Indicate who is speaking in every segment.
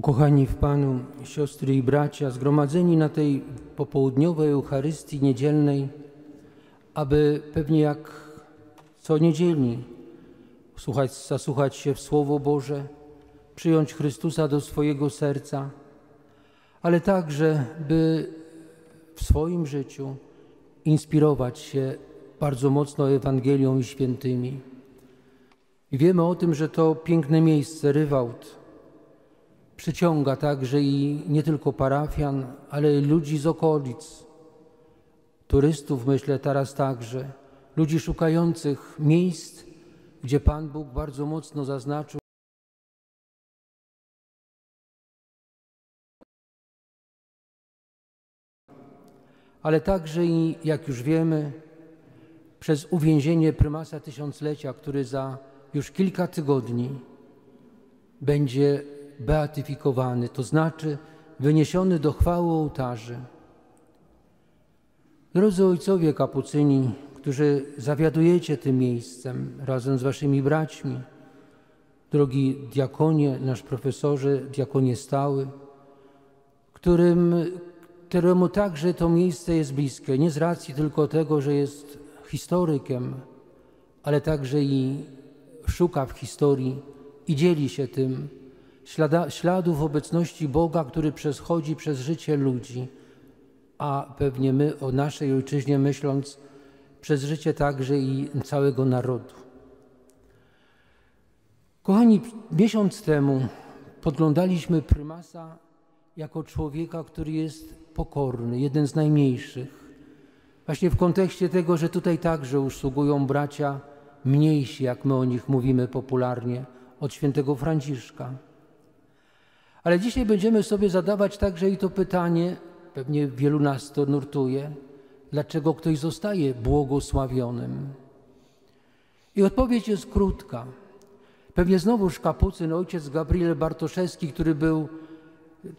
Speaker 1: Ukochani w Panu, siostry i bracia, zgromadzeni na tej popołudniowej Eucharystii niedzielnej, aby pewnie jak co niedzielni słuchać, zasłuchać się w Słowo Boże, przyjąć Chrystusa do swojego serca, ale także, by w swoim życiu inspirować się bardzo mocno Ewangelią i świętymi. I wiemy o tym, że to piękne miejsce, Rywałt, przyciąga także i nie tylko parafian, ale ludzi z okolic, turystów myślę teraz także, ludzi szukających miejsc, gdzie Pan Bóg bardzo mocno zaznaczył, ale także i, jak już wiemy, przez uwięzienie prymasa tysiąclecia, który za już kilka tygodni będzie beatyfikowany, to znaczy wyniesiony do chwały ołtarzy. Drodzy ojcowie kapucyni, którzy zawiadujecie tym miejscem razem z waszymi braćmi, drogi diakonie, nasz profesorze, diakonie stały, którym, któremu także to miejsce jest bliskie, nie z racji tylko tego, że jest historykiem, ale także i szuka w historii i dzieli się tym, ślada, śladów obecności Boga, który przeschodzi przez życie ludzi, a pewnie my o naszej ojczyźnie myśląc, przez życie także i całego narodu. Kochani, miesiąc temu podglądaliśmy prymasa jako człowieka, który jest pokorny, jeden z najmniejszych. Właśnie w kontekście tego, że tutaj także usługują bracia mniejsi, jak my o nich mówimy popularnie, od świętego Franciszka. Ale dzisiaj będziemy sobie zadawać także i to pytanie, pewnie wielu nas to nurtuje, dlaczego ktoś zostaje błogosławionym? I odpowiedź jest krótka. Pewnie znowuż kapucyn no, ojciec Gabriel Bartoszewski, który był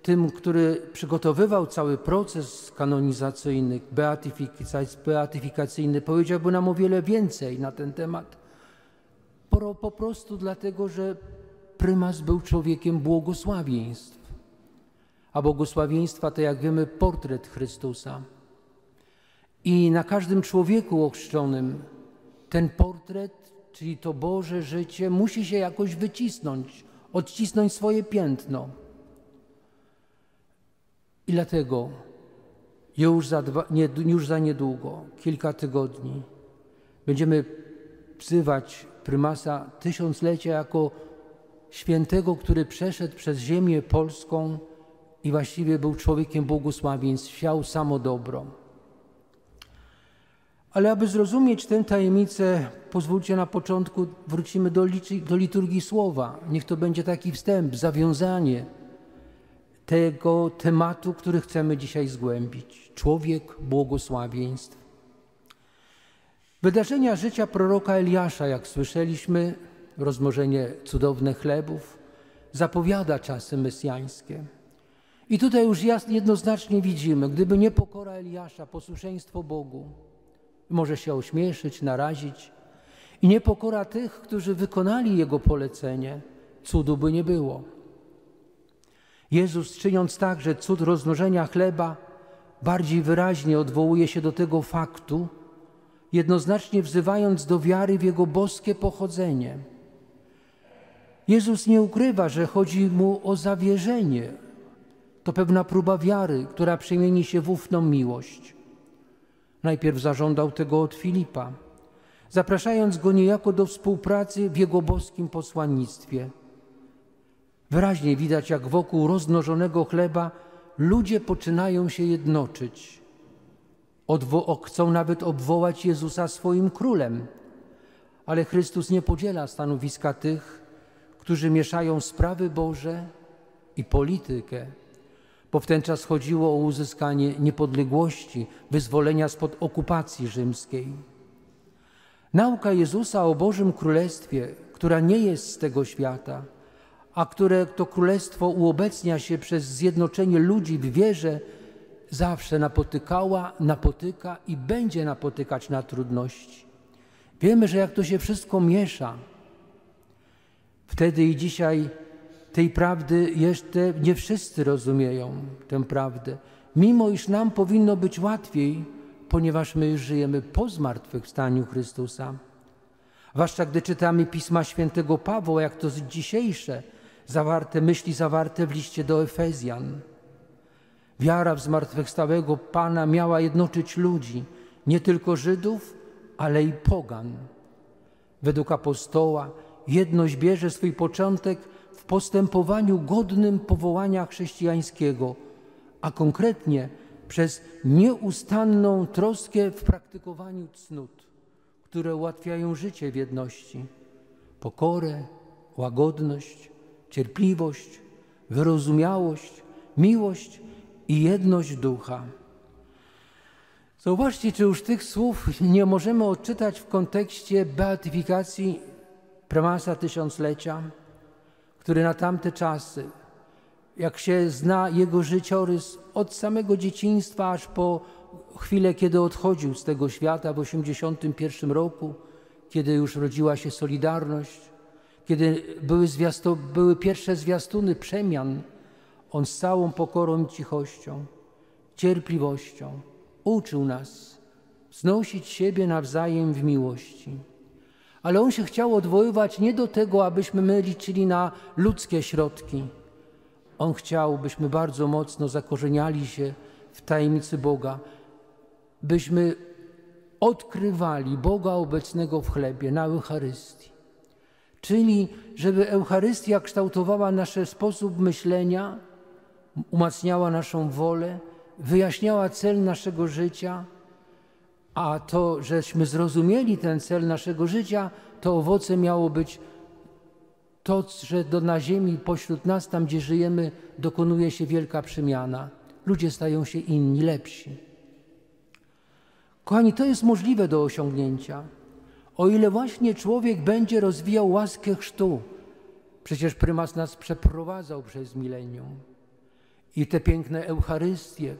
Speaker 1: tym, który przygotowywał cały proces kanonizacyjny, beatyfikacyjny, powiedziałby nam o wiele więcej na ten temat. Po, po prostu dlatego, że prymas był człowiekiem błogosławieństw. A błogosławieństwa to, jak wiemy, portret Chrystusa. I na każdym człowieku ochrzczonym ten portret, czyli to Boże życie, musi się jakoś wycisnąć, odcisnąć swoje piętno. I dlatego już za, dwa, nie, już za niedługo, kilka tygodni, będziemy wzywać prymasa tysiąclecia jako świętego, który przeszedł przez ziemię polską i właściwie był człowiekiem błogosławieństw, siał samo dobro. Ale aby zrozumieć tę tajemnicę, pozwólcie na początku wrócimy do, do liturgii słowa. Niech to będzie taki wstęp, zawiązanie tego tematu, który chcemy dzisiaj zgłębić. Człowiek błogosławieństw. Wydarzenia życia proroka Eliasza, jak słyszeliśmy, rozmożenie cudownych chlebów, zapowiada czasy mesjańskie. I tutaj już jednoznacznie widzimy, gdyby nie pokora Eliasza, posłuszeństwo Bogu, może się ośmieszyć, narazić, i niepokora tych, którzy wykonali Jego polecenie, cudu by nie było. Jezus, czyniąc także cud rozmnożenia chleba, bardziej wyraźnie odwołuje się do tego faktu, jednoznacznie wzywając do wiary w Jego boskie pochodzenie – Jezus nie ukrywa, że chodzi mu o zawierzenie. To pewna próba wiary, która przemieni się w ufną miłość. Najpierw zażądał tego od Filipa, zapraszając go niejako do współpracy w jego boskim posłannictwie. Wyraźnie widać, jak wokół roznożonego chleba ludzie poczynają się jednoczyć. Odwo chcą nawet obwołać Jezusa swoim królem, ale Chrystus nie podziela stanowiska tych, którzy mieszają sprawy Boże i politykę, bo w ten czas chodziło o uzyskanie niepodległości, wyzwolenia spod okupacji rzymskiej. Nauka Jezusa o Bożym Królestwie, która nie jest z tego świata, a które to królestwo uobecnia się przez zjednoczenie ludzi w wierze, zawsze napotykała, napotyka i będzie napotykać na trudności. Wiemy, że jak to się wszystko miesza, Wtedy i dzisiaj tej prawdy jeszcze nie wszyscy rozumieją, tę prawdę. Mimo iż nam powinno być łatwiej, ponieważ my żyjemy po zmartwychwstaniu Chrystusa. Zwłaszcza gdy czytamy Pisma Świętego Pawła, jak to dzisiejsze, zawarte myśli zawarte w liście do Efezjan. Wiara w zmartwychwstałego Pana miała jednoczyć ludzi, nie tylko Żydów, ale i pogan. Według apostoła jedność bierze swój początek w postępowaniu godnym powołania chrześcijańskiego, a konkretnie przez nieustanną troskę w praktykowaniu cnót, które ułatwiają życie w jedności, pokorę, łagodność, cierpliwość, wyrozumiałość, miłość i jedność ducha. Zobaczcie, czy już tych słów nie możemy odczytać w kontekście beatyfikacji prymasa tysiąclecia, który na tamte czasy, jak się zna jego życiorys od samego dzieciństwa aż po chwilę, kiedy odchodził z tego świata w 1981 roku, kiedy już rodziła się Solidarność, kiedy były, były pierwsze zwiastuny przemian, on z całą pokorą i cichością, cierpliwością uczył nas znosić siebie nawzajem w miłości. Ale on się chciał odwoływać nie do tego, abyśmy my liczyli na ludzkie środki. On chciał, byśmy bardzo mocno zakorzeniali się w tajemnicy Boga, byśmy odkrywali Boga obecnego w chlebie, na Eucharystii. Czyli, żeby Eucharystia kształtowała nasz sposób myślenia, umacniała naszą wolę, wyjaśniała cel naszego życia a to, żeśmy zrozumieli ten cel naszego życia, to owoce miało być to, że do, na ziemi pośród nas, tam gdzie żyjemy, dokonuje się wielka przemiana. Ludzie stają się inni, lepsi. Kochani, to jest możliwe do osiągnięcia, o ile właśnie człowiek będzie rozwijał łaskę chrztu. Przecież prymas nas przeprowadzał przez milenium. I te piękne Eucharystie,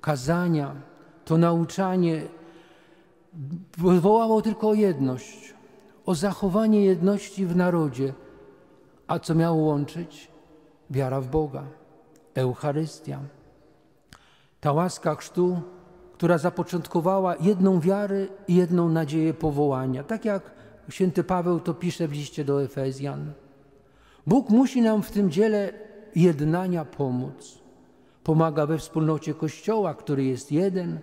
Speaker 1: kazania, to nauczanie wołało tylko o jedność, o zachowanie jedności w narodzie. A co miało łączyć? Wiara w Boga, Eucharystia. Ta łaska chrztu, która zapoczątkowała jedną wiarę i jedną nadzieję powołania. Tak jak święty Paweł to pisze w liście do Efezjan. Bóg musi nam w tym dziele jednania pomóc. Pomaga we wspólnocie Kościoła, który jest jeden –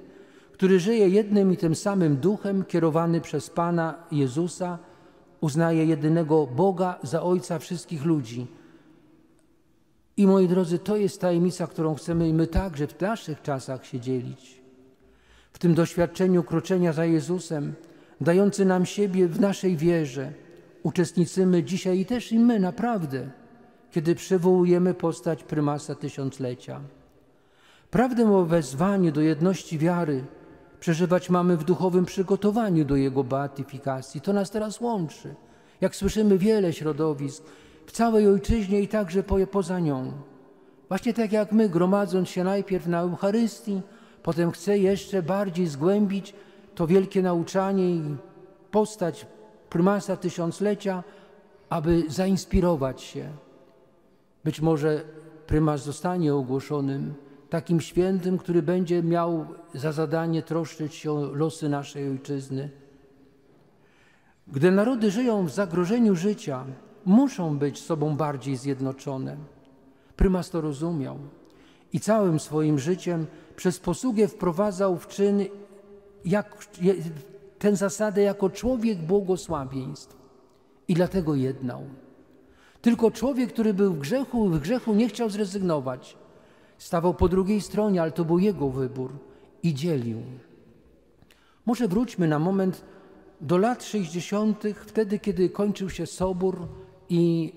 Speaker 1: który żyje jednym i tym samym duchem, kierowany przez Pana Jezusa, uznaje jedynego Boga za Ojca wszystkich ludzi. I moi drodzy, to jest tajemnica, którą chcemy i my także w naszych czasach się dzielić. W tym doświadczeniu kroczenia za Jezusem, dający nam siebie w naszej wierze, uczestniczymy dzisiaj i też i my naprawdę, kiedy przywołujemy postać prymasa tysiąclecia. Prawdę o wezwaniu do jedności wiary przeżywać mamy w duchowym przygotowaniu do Jego beatyfikacji. To nas teraz łączy. Jak słyszymy, wiele środowisk w całej Ojczyźnie i także poza nią. Właśnie tak jak my, gromadząc się najpierw na Eucharystii, potem chcę jeszcze bardziej zgłębić to wielkie nauczanie i postać prymasa tysiąclecia, aby zainspirować się. Być może prymas zostanie ogłoszonym takim świętym, który będzie miał za zadanie troszczyć się o losy naszej ojczyzny. Gdy narody żyją w zagrożeniu życia, muszą być sobą bardziej zjednoczone. Prymas to rozumiał i całym swoim życiem przez posługę wprowadzał w czyn jak, tę zasadę jako człowiek błogosławieństw. I dlatego jednał. Tylko człowiek, który był w grzechu, w grzechu nie chciał zrezygnować – Stawał po drugiej stronie, ale to był jego wybór i dzielił. Może wróćmy na moment do lat 60., wtedy, kiedy kończył się sobór i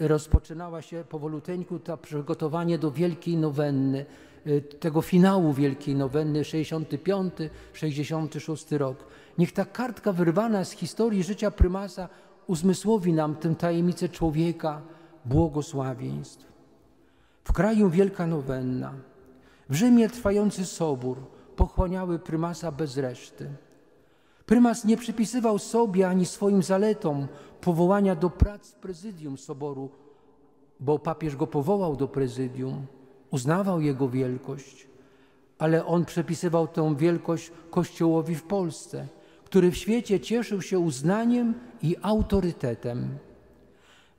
Speaker 1: rozpoczynała się powoluteńku to przygotowanie do wielkiej nowenny, y, tego finału wielkiej nowenny 65, 66 rok. Niech ta kartka wyrwana z historii życia prymasa uzmysłowi nam tę tajemnicę człowieka, błogosławieństw. W kraju wielka nowenna, w Rzymie trwający sobór pochłaniały prymasa bez reszty. Prymas nie przypisywał sobie ani swoim zaletom powołania do prac w prezydium soboru, bo papież go powołał do prezydium, uznawał jego wielkość, ale on przepisywał tę wielkość Kościołowi w Polsce, który w świecie cieszył się uznaniem i autorytetem.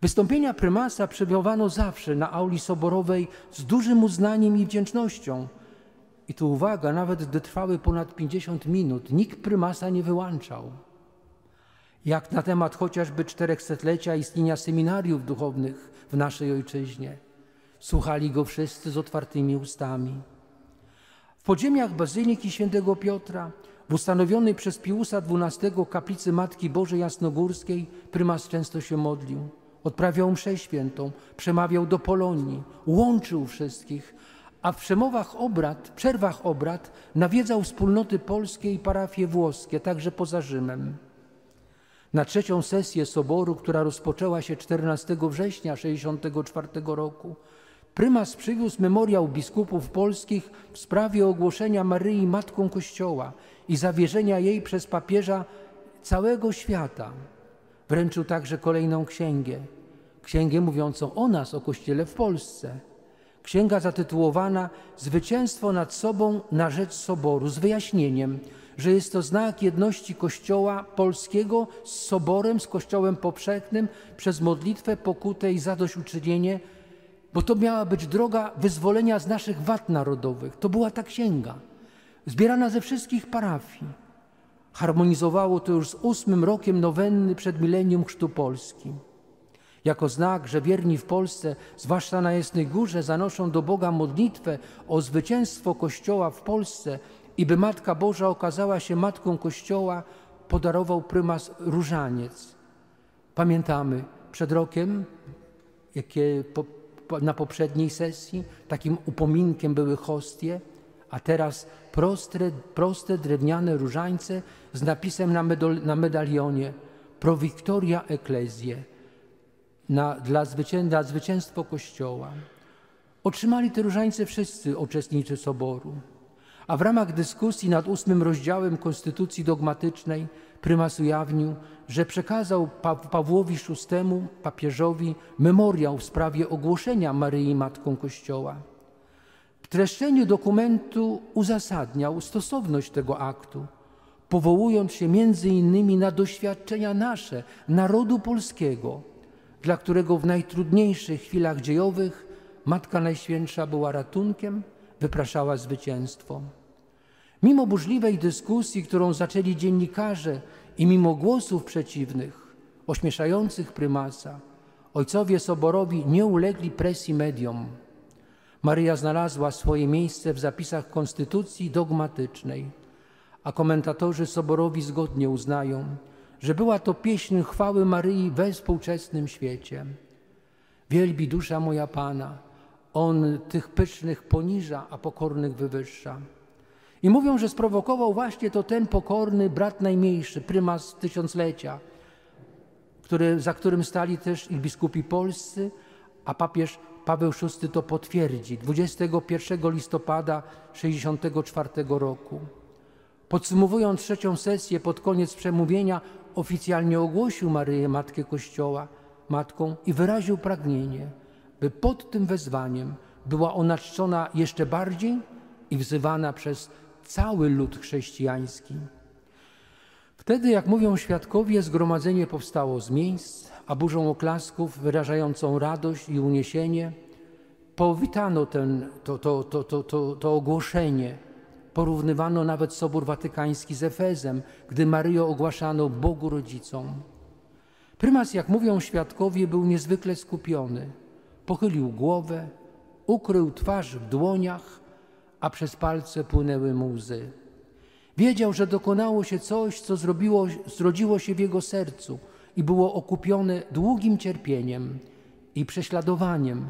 Speaker 1: Wystąpienia prymasa przebiowano zawsze na auli soborowej z dużym uznaniem i wdzięcznością. I tu uwaga, nawet gdy trwały ponad 50 minut, nikt prymasa nie wyłączał. Jak na temat chociażby czterechsetlecia istnienia seminariów duchownych w naszej ojczyźnie. Słuchali go wszyscy z otwartymi ustami. W podziemiach Bazyliki Świętego Piotra, w ustanowionej przez Piusa XII kaplicy Matki Bożej Jasnogórskiej, prymas często się modlił odprawiał mszę świętą, przemawiał do Polonii, łączył wszystkich, a w przemowach obrad, przerwach obrad nawiedzał wspólnoty polskie i parafie włoskie, także poza Rzymem. Na trzecią sesję Soboru, która rozpoczęła się 14 września 1964 roku, prymas przywiózł memoriał biskupów polskich w sprawie ogłoszenia Maryi Matką Kościoła i zawierzenia jej przez papieża całego świata. Wręczył także kolejną księgę, księgę mówiącą o nas, o Kościele w Polsce. Księga zatytułowana Zwycięstwo nad sobą na rzecz Soboru z wyjaśnieniem, że jest to znak jedności Kościoła polskiego z Soborem, z Kościołem powszechnym przez modlitwę, pokutę i zadośćuczynienie, bo to miała być droga wyzwolenia z naszych wad narodowych. To była ta księga, zbierana ze wszystkich parafii. Harmonizowało to już z ósmym rokiem nowenny przed milenium Chrztu Polski. Jako znak, że wierni w Polsce, zwłaszcza na Jasnej Górze, zanoszą do Boga modlitwę o zwycięstwo Kościoła w Polsce i by Matka Boża okazała się Matką Kościoła, podarował prymas różaniec. Pamiętamy, przed rokiem, jakie po, po, na poprzedniej sesji, takim upominkiem były hostie, a teraz proste, proste drewniane różańce z napisem na, medol, na medalionie Pro Victoria Ecclesiae, na, dla, zwycię, dla zwycięstwo Kościoła. Otrzymali te różańce wszyscy uczestnicy Soboru. A w ramach dyskusji nad ósmym rozdziałem Konstytucji Dogmatycznej prymas ujawnił, że przekazał pa Pawłowi VI, papieżowi, memoriał w sprawie ogłoszenia Maryi Matką Kościoła. W treszczeniu dokumentu uzasadniał stosowność tego aktu powołując się między innymi na doświadczenia nasze, narodu polskiego, dla którego w najtrudniejszych chwilach dziejowych Matka Najświętsza była ratunkiem, wypraszała zwycięstwo. Mimo burzliwej dyskusji, którą zaczęli dziennikarze i mimo głosów przeciwnych, ośmieszających prymasa, ojcowie Soborowi nie ulegli presji mediom. Maryja znalazła swoje miejsce w zapisach konstytucji dogmatycznej a komentatorzy soborowi zgodnie uznają, że była to pieśń chwały Maryi we współczesnym świecie. Wielbi dusza moja Pana, On tych pysznych poniża, a pokornych wywyższa. I mówią, że sprowokował właśnie to ten pokorny brat najmniejszy, prymas tysiąclecia, który, za którym stali też i biskupi polscy, a papież Paweł VI to potwierdzi 21 listopada 1964 roku. Podsumowując trzecią sesję, pod koniec przemówienia oficjalnie ogłosił Maryję Matkę Kościoła, Matką i wyraził pragnienie, by pod tym wezwaniem była ona czczona jeszcze bardziej i wzywana przez cały lud chrześcijański. Wtedy, jak mówią świadkowie, zgromadzenie powstało z miejsc, a burzą oklasków wyrażającą radość i uniesienie powitano ten, to, to, to, to, to, to ogłoszenie Porównywano nawet Sobór Watykański z Efezem, gdy Maryję ogłaszano Bogu Rodzicom. Prymas, jak mówią świadkowie, był niezwykle skupiony. Pochylił głowę, ukrył twarz w dłoniach, a przez palce płynęły mu łzy. Wiedział, że dokonało się coś, co zrobiło, zrodziło się w jego sercu i było okupione długim cierpieniem i prześladowaniem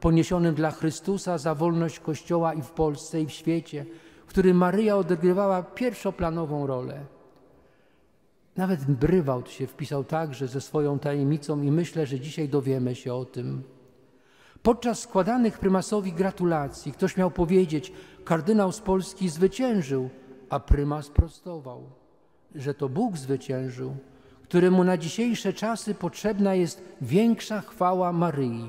Speaker 1: poniesionym dla Chrystusa za wolność Kościoła i w Polsce i w świecie – którym Maryja odegrywała pierwszoplanową rolę. Nawet Brywałt się wpisał także ze swoją tajemnicą i myślę, że dzisiaj dowiemy się o tym. Podczas składanych prymasowi gratulacji ktoś miał powiedzieć, kardynał z Polski zwyciężył, a prymas prostował, że to Bóg zwyciężył, któremu na dzisiejsze czasy potrzebna jest większa chwała Maryi.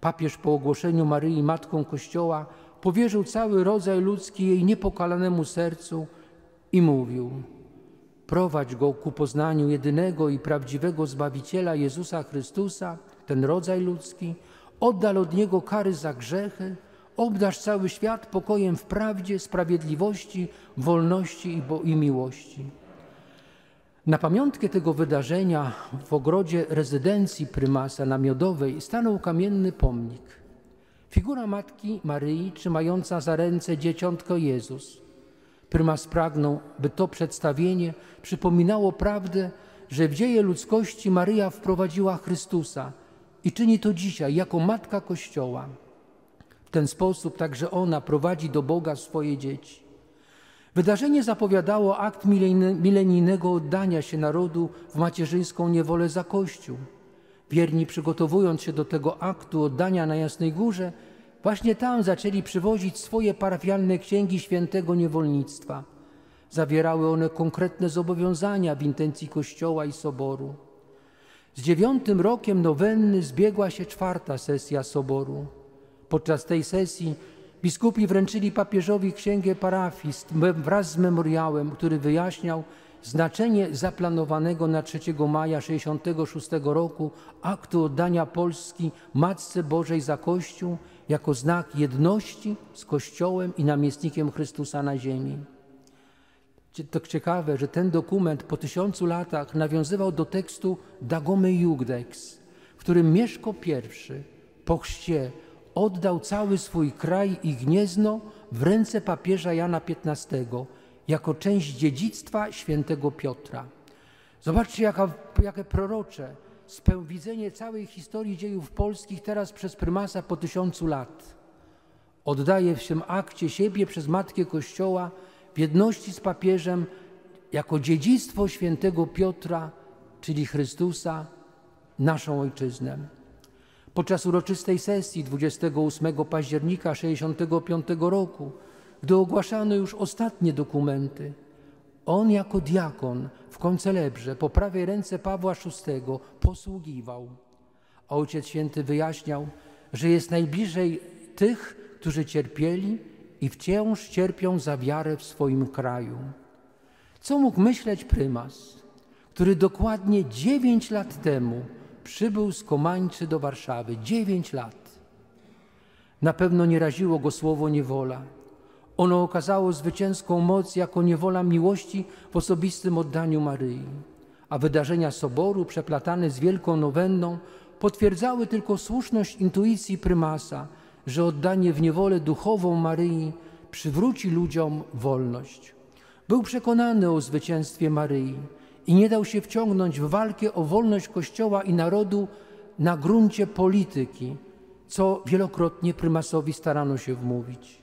Speaker 1: Papież po ogłoszeniu Maryi Matką Kościoła powierzył cały rodzaj ludzki jej niepokalanemu sercu i mówił: Prowadź go ku poznaniu jedynego i prawdziwego Zbawiciela Jezusa Chrystusa, ten rodzaj ludzki, oddal od niego kary za grzechy, obdarz cały świat pokojem w prawdzie, sprawiedliwości, wolności i, bo, i miłości. Na pamiątkę tego wydarzenia w ogrodzie rezydencji prymasa namiodowej stanął kamienny pomnik – Figura Matki Maryi trzymająca za ręce dzieciątko Jezus. Prymas pragnął, by to przedstawienie przypominało prawdę, że w dzieje ludzkości Maryja wprowadziła Chrystusa i czyni to dzisiaj jako Matka Kościoła. W ten sposób także ona prowadzi do Boga swoje dzieci. Wydarzenie zapowiadało akt milenijnego oddania się narodu w macierzyńską niewolę za Kościół. Wierni przygotowując się do tego aktu oddania na Jasnej Górze, właśnie tam zaczęli przywozić swoje parafialne księgi świętego niewolnictwa. Zawierały one konkretne zobowiązania w intencji Kościoła i Soboru. Z dziewiątym rokiem nowenny zbiegła się czwarta sesja Soboru. Podczas tej sesji biskupi wręczyli papieżowi księgę parafii wraz z memoriałem, który wyjaśniał, znaczenie zaplanowanego na 3 maja 1966 roku aktu oddania Polski Matce Bożej za Kościół jako znak jedności z Kościołem i namiestnikiem Chrystusa na ziemi. To ciekawe, że ten dokument po tysiącu latach nawiązywał do tekstu Dagomy Jugdex, w którym Mieszko I po chrzcie oddał cały swój kraj i Gniezno w ręce papieża Jana XV – jako część dziedzictwa świętego Piotra. Zobaczcie, jaka, jakie prorocze spęwidzenie całej historii dziejów polskich teraz przez prymasa po tysiącu lat. Oddaje w tym akcie siebie przez Matkę Kościoła w jedności z papieżem jako dziedzictwo świętego Piotra, czyli Chrystusa, naszą Ojczyznę. Podczas uroczystej sesji 28 października 65 roku gdy ogłaszano już ostatnie dokumenty, on jako diakon w koncelebrze po prawej ręce Pawła VI posługiwał. A Ojciec Święty wyjaśniał, że jest najbliżej tych, którzy cierpieli i wciąż cierpią za wiarę w swoim kraju. Co mógł myśleć prymas, który dokładnie dziewięć lat temu przybył z Komańczy do Warszawy? Dziewięć lat. Na pewno nie raziło go słowo niewola ono okazało zwycięską moc jako niewola miłości w osobistym oddaniu Maryi, a wydarzenia soboru przeplatane z wielką nowenną potwierdzały tylko słuszność intuicji prymasa, że oddanie w niewolę duchową Maryi przywróci ludziom wolność. Był przekonany o zwycięstwie Maryi i nie dał się wciągnąć w walkę o wolność Kościoła i narodu na gruncie polityki, co wielokrotnie prymasowi starano się wmówić.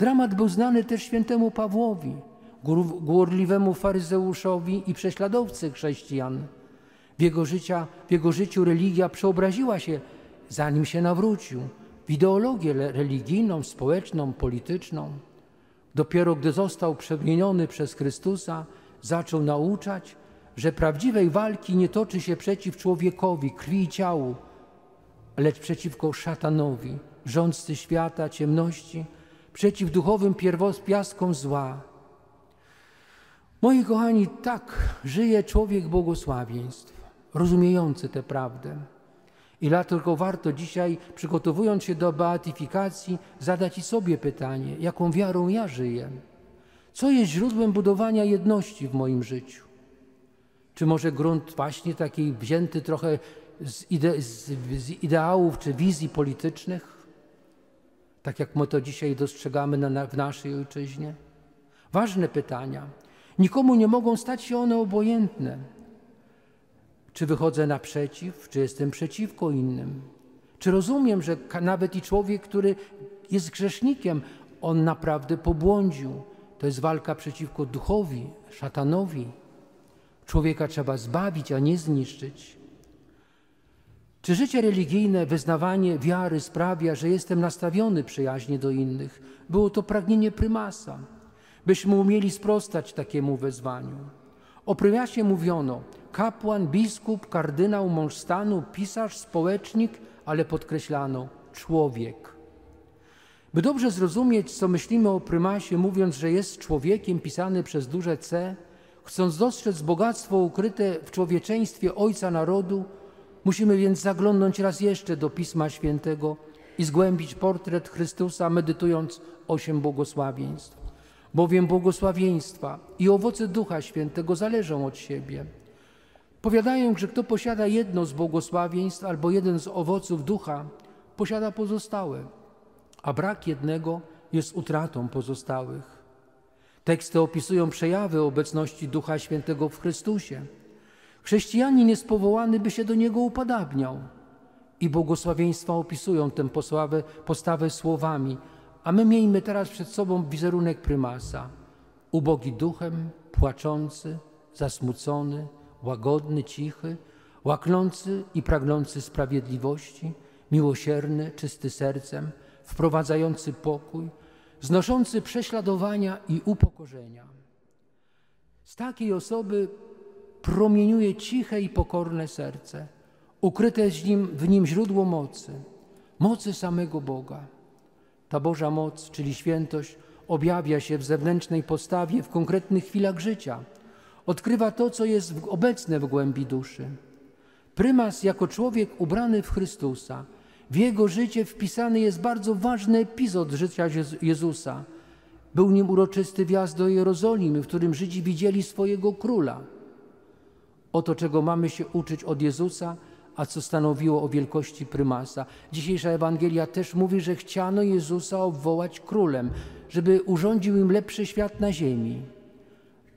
Speaker 1: Dramat był znany też świętemu Pawłowi, gorliwemu faryzeuszowi i prześladowcy chrześcijan. W jego, życia, w jego życiu religia przeobraziła się, zanim się nawrócił, w ideologię religijną, społeczną, polityczną. Dopiero gdy został przemieniony przez Chrystusa, zaczął nauczać, że prawdziwej walki nie toczy się przeciw człowiekowi, krwi i ciału, lecz przeciwko szatanowi, rządcy świata, ciemności – przeciw duchowym pierwospiaskom zła. Moi kochani, tak żyje człowiek błogosławieństw, rozumiejący tę prawdę. I dlatego warto dzisiaj, przygotowując się do beatyfikacji, zadać i sobie pytanie, jaką wiarą ja żyję? Co jest źródłem budowania jedności w moim życiu? Czy może grunt właśnie taki wzięty trochę z, ide z, z ideałów czy wizji politycznych? tak jak my to dzisiaj dostrzegamy na, na, w naszej ojczyźnie? Ważne pytania. Nikomu nie mogą stać się one obojętne. Czy wychodzę naprzeciw, czy jestem przeciwko innym? Czy rozumiem, że nawet i człowiek, który jest grzesznikiem, on naprawdę pobłądził? To jest walka przeciwko duchowi, szatanowi. Człowieka trzeba zbawić, a nie zniszczyć. Czy życie religijne, wyznawanie wiary sprawia, że jestem nastawiony przyjaźnie do innych? Było to pragnienie prymasa, byśmy umieli sprostać takiemu wezwaniu. O prymasie mówiono kapłan, biskup, kardynał, mąż stanu, pisarz, społecznik, ale podkreślano człowiek. By dobrze zrozumieć, co myślimy o prymasie, mówiąc, że jest człowiekiem pisany przez duże C, chcąc dostrzec bogactwo ukryte w człowieczeństwie ojca narodu, Musimy więc zaglądnąć raz jeszcze do Pisma Świętego i zgłębić portret Chrystusa, medytując osiem błogosławieństw. Bowiem błogosławieństwa i owoce Ducha Świętego zależą od siebie. Powiadają, że kto posiada jedno z błogosławieństw albo jeden z owoców Ducha, posiada pozostałe, a brak jednego jest utratą pozostałych. Teksty opisują przejawy obecności Ducha Świętego w Chrystusie – Chrześcijanin jest powołany, by się do niego upadabniał. I błogosławieństwa opisują tę posławę, postawę słowami, a my miejmy teraz przed sobą wizerunek prymasa. Ubogi duchem, płaczący, zasmucony, łagodny, cichy, łaknący i pragnący sprawiedliwości, miłosierny, czysty sercem, wprowadzający pokój, znoszący prześladowania i upokorzenia. Z takiej osoby promieniuje ciche i pokorne serce. Ukryte jest w nim, w nim źródło mocy, mocy samego Boga. Ta Boża moc, czyli świętość, objawia się w zewnętrznej postawie, w konkretnych chwilach życia. Odkrywa to, co jest obecne w głębi duszy. Prymas jako człowiek ubrany w Chrystusa, w jego życie wpisany jest bardzo ważny epizod życia Jezusa. Był nim uroczysty wjazd do Jerozolimy, w którym Żydzi widzieli swojego króla. Oto czego mamy się uczyć od Jezusa, a co stanowiło o wielkości prymasa. Dzisiejsza Ewangelia też mówi, że chciano Jezusa obwołać królem, żeby urządził im lepszy świat na ziemi.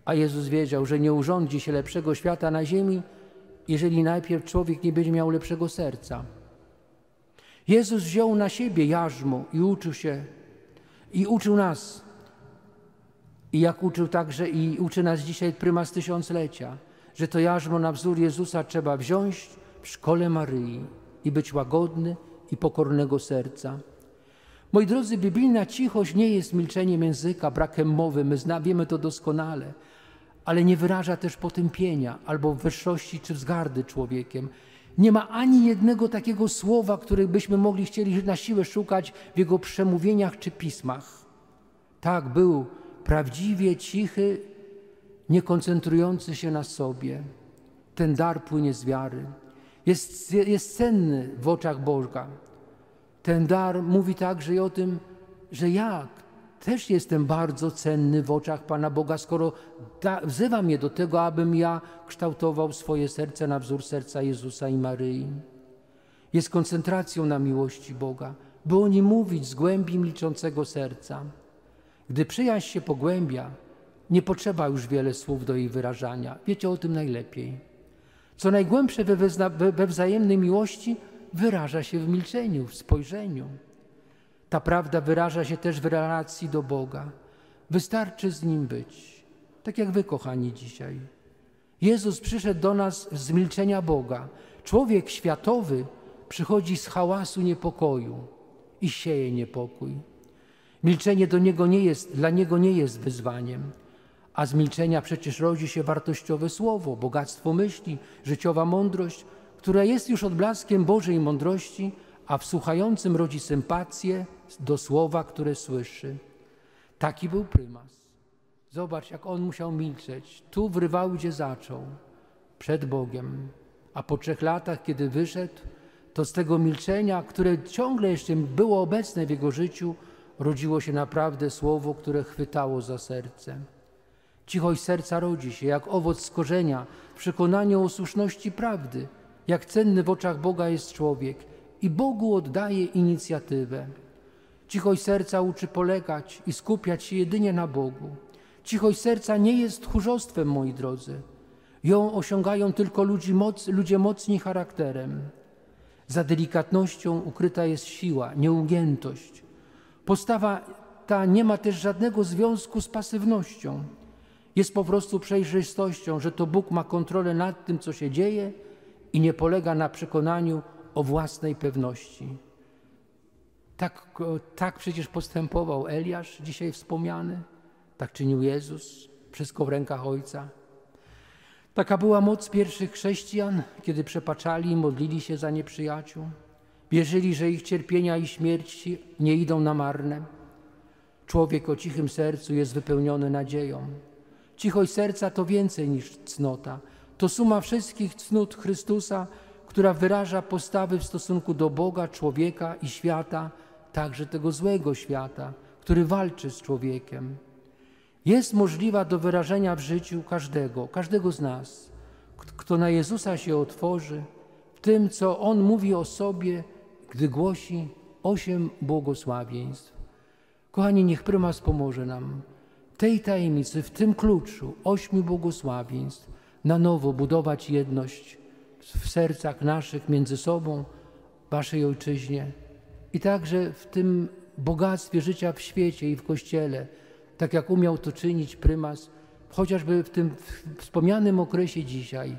Speaker 1: A Jezus wiedział, że nie urządzi się lepszego świata na ziemi, jeżeli najpierw człowiek nie będzie miał lepszego serca. Jezus wziął na siebie jarzmo i uczył się, i uczył nas. I jak uczył także i uczy nas dzisiaj prymas tysiąclecia że to jarzmo na wzór Jezusa trzeba wziąć w szkole Maryi i być łagodny i pokornego serca. Moi drodzy, biblijna cichość nie jest milczeniem języka, brakiem mowy, my zna, wiemy to doskonale, ale nie wyraża też potępienia albo wyższości czy wzgardy człowiekiem. Nie ma ani jednego takiego słowa, które byśmy mogli chcieli na siłę szukać w jego przemówieniach czy pismach. Tak był prawdziwie cichy niekoncentrujący się na sobie. Ten dar płynie z wiary. Jest, jest cenny w oczach Boga. Ten dar mówi także i o tym, że ja też jestem bardzo cenny w oczach Pana Boga, skoro da, wzywa mnie do tego, abym ja kształtował swoje serce na wzór serca Jezusa i Maryi. Jest koncentracją na miłości Boga, by o nim mówić z głębi milczącego serca. Gdy przyjaźń się pogłębia, nie potrzeba już wiele słów do jej wyrażania. Wiecie o tym najlepiej. Co najgłębsze we, wezna, we, we wzajemnej miłości wyraża się w milczeniu, w spojrzeniu. Ta prawda wyraża się też w relacji do Boga. Wystarczy z Nim być, tak jak wy, kochani, dzisiaj. Jezus przyszedł do nas z milczenia Boga. Człowiek światowy przychodzi z hałasu niepokoju i sieje niepokój. Milczenie do niego nie jest, dla niego nie jest wyzwaniem. A z milczenia przecież rodzi się wartościowe słowo, bogactwo myśli, życiowa mądrość, która jest już odblaskiem Bożej mądrości, a w słuchającym rodzi sympatię do słowa, które słyszy. Taki był prymas. Zobacz, jak on musiał milczeć. Tu wrywał, gdzie zaczął, przed Bogiem. A po trzech latach, kiedy wyszedł, to z tego milczenia, które ciągle jeszcze było obecne w jego życiu, rodziło się naprawdę słowo, które chwytało za serce. Cichość serca rodzi się jak owoc z korzenia, w przekonaniu o słuszności prawdy, jak cenny w oczach Boga jest człowiek i Bogu oddaje inicjatywę. Cichość serca uczy polegać i skupiać się jedynie na Bogu. Cichość serca nie jest tchórzostwem, moi drodzy. Ją osiągają tylko ludzi moc, ludzie mocni charakterem. Za delikatnością ukryta jest siła, nieugiętość. Postawa ta nie ma też żadnego związku z pasywnością jest po prostu przejrzystością, że to Bóg ma kontrolę nad tym, co się dzieje i nie polega na przekonaniu o własnej pewności. Tak, tak przecież postępował Eliasz, dzisiaj wspomniany, tak czynił Jezus, wszystko w rękach Ojca. Taka była moc pierwszych chrześcijan, kiedy przepaczali i modlili się za nieprzyjaciół. Wierzyli, że ich cierpienia i śmierci nie idą na marne. Człowiek o cichym sercu jest wypełniony nadzieją. Cichość serca to więcej niż cnota. To suma wszystkich cnót Chrystusa, która wyraża postawy w stosunku do Boga, człowieka i świata, także tego złego świata, który walczy z człowiekiem. Jest możliwa do wyrażenia w życiu każdego, każdego z nas. Kto na Jezusa się otworzy, w tym, co On mówi o sobie, gdy głosi osiem błogosławieństw. Kochani, niech prymas pomoże nam tej tajemnicy, w tym kluczu ośmiu błogosławieństw na nowo budować jedność w sercach naszych między sobą, Waszej Ojczyźnie i także w tym bogactwie życia w świecie i w Kościele, tak jak umiał to czynić prymas, chociażby w tym wspomnianym okresie dzisiaj,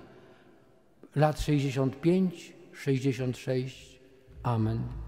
Speaker 1: lat 65, 66. Amen.